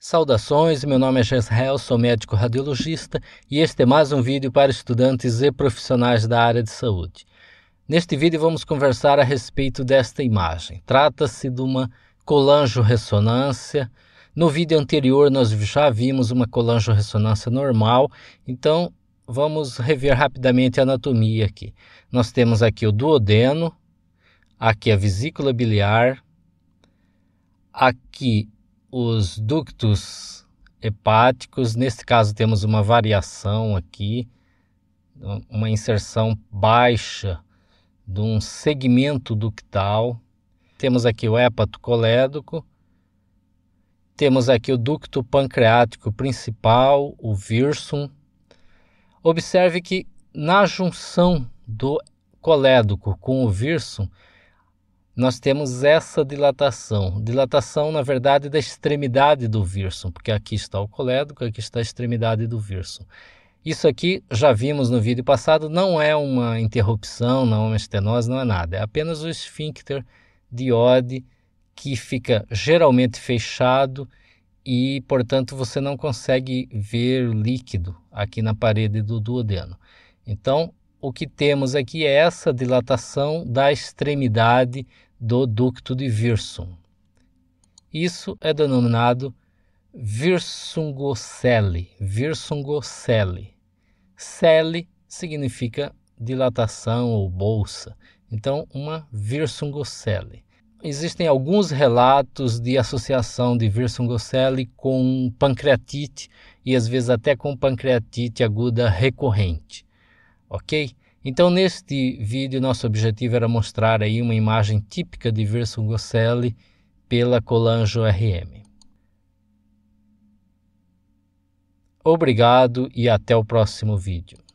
Saudações, meu nome é Jezreel, sou médico radiologista e este é mais um vídeo para estudantes e profissionais da área de saúde. Neste vídeo vamos conversar a respeito desta imagem. Trata-se de uma colangio-ressonância. No vídeo anterior nós já vimos uma colangio-ressonância normal, então vamos rever rapidamente a anatomia aqui. Nós temos aqui o duodeno, aqui a vesícula biliar, aqui os ductos hepáticos. Neste caso, temos uma variação aqui, uma inserção baixa de um segmento ductal. Temos aqui o hepato colédoco. Temos aqui o ducto pancreático principal, o virsum. Observe que na junção do colédoco com o virsum, nós temos essa dilatação. Dilatação, na verdade, da extremidade do Virso, porque aqui está o colédoco, aqui está a extremidade do Virso. Isso aqui já vimos no vídeo passado, não é uma interrupção, não é uma estenose, não é nada. É apenas o esfíncter diode que fica geralmente fechado e, portanto, você não consegue ver líquido aqui na parede do duodeno. Então, o que temos aqui é essa dilatação da extremidade do ducto de Virsum. Isso é denominado Virsungocele. Virsungocele. Cele significa dilatação ou bolsa. Então, uma Virsungocele. Existem alguns relatos de associação de Virsungocele com pancreatite e às vezes até com pancreatite aguda recorrente ok? Então neste vídeo nosso objetivo era mostrar aí uma imagem típica de Verso Gocelli pela Colanjo RM. Obrigado e até o próximo vídeo.